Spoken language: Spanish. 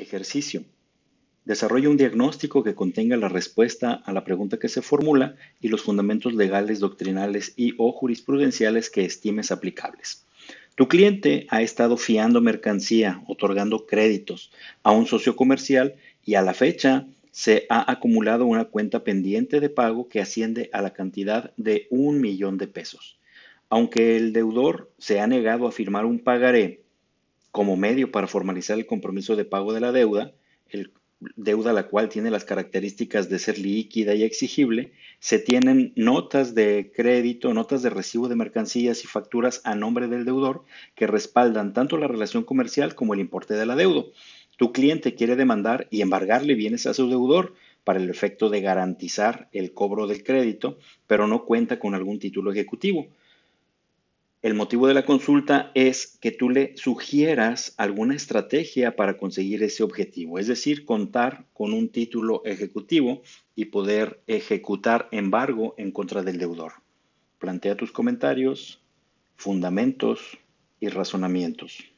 Ejercicio. Desarrolla un diagnóstico que contenga la respuesta a la pregunta que se formula y los fundamentos legales, doctrinales y o jurisprudenciales que estimes aplicables. Tu cliente ha estado fiando mercancía, otorgando créditos a un socio comercial y a la fecha se ha acumulado una cuenta pendiente de pago que asciende a la cantidad de un millón de pesos. Aunque el deudor se ha negado a firmar un pagaré como medio para formalizar el compromiso de pago de la deuda, el, deuda la cual tiene las características de ser líquida y exigible, se tienen notas de crédito, notas de recibo de mercancías y facturas a nombre del deudor que respaldan tanto la relación comercial como el importe de la deuda. Tu cliente quiere demandar y embargarle bienes a su deudor para el efecto de garantizar el cobro del crédito, pero no cuenta con algún título ejecutivo. El motivo de la consulta es que tú le sugieras alguna estrategia para conseguir ese objetivo, es decir, contar con un título ejecutivo y poder ejecutar embargo en contra del deudor. Plantea tus comentarios, fundamentos y razonamientos.